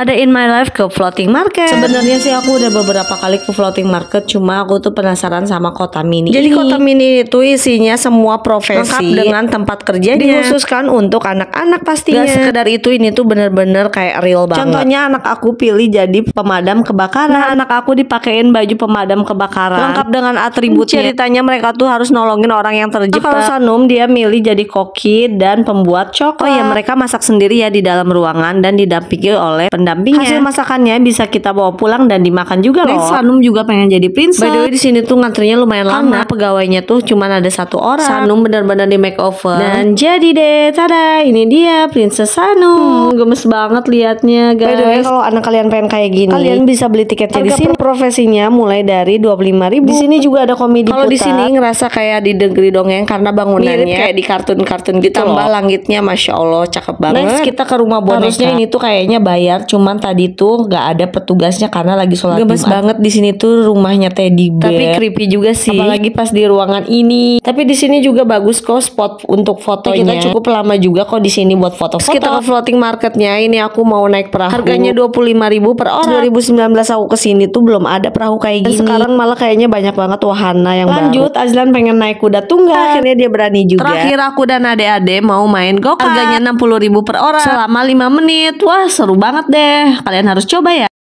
ada in my life ke floating market. Sebenarnya sih aku udah beberapa kali ke floating market, cuma aku tuh penasaran sama kota mini. Jadi kota mini itu isinya semua profesi lengkap dengan tempat kerja dikhususkan untuk anak-anak pastinya. Gak sekedar itu ini tuh bener-bener kayak real banget. Contohnya anak aku pilih jadi pemadam kebakaran. Nah, anak aku dipakein baju pemadam kebakaran. Lengkap dengan atributnya. Ceritanya mereka tuh harus nolongin orang yang terjebak. Nah, kalau Sanum dia milih jadi koki dan pembuat coklat. Oh ya mereka masak sendiri ya di dalam ruangan dan didampingi oleh pendamping pendampingnya. Hasil masakannya bisa kita bawa pulang dan dimakan juga loh. Sanum juga pengen jadi princess. By the way di sini tuh ngantrinya lumayan lama. Karena pegawainya tuh cuma ada satu orang. Sanum benar-benar di makeover. Dan jadi deh, tada ini dia Princess Sanum. Hmm, gemes banget liatnya guys. By the way kalau anak kalian pengen kayak gini, kalian bisa beli tiketnya di sini. Profesinya mulai dari lima ribu. Di sini juga ada komedi. Kalau di sini ngerasa kayak di negeri dongeng karena bangunannya Mirip kayak di kartun-kartun gitu. Tambah langitnya, masya Allah cakep banget. Next kita ke rumah bonusnya ini tuh kayaknya bayar cuma cuman tadi tuh nggak ada petugasnya karena lagi sholat Gemes Jumat. banget di sini tuh rumahnya Teddy Bear. Tapi creepy juga sih. Apalagi pas di ruangan ini. Tapi di sini juga bagus kok spot untuk fotonya. Kita cukup lama juga kok di sini buat foto-foto. Kita ke floating marketnya. Ini aku mau naik perahu. Harganya dua puluh lima ribu per orang. 2019 aku kesini tuh belum ada perahu kayak gini. sekarang malah kayaknya banyak banget wahana yang Lanjut, baru. Azlan pengen naik kuda tunggal. Akhirnya dia berani juga. Terakhir aku dan adek adek mau main go Harganya enam puluh ribu per orang selama lima menit. Wah seru banget deh deh. Kalian harus coba ya.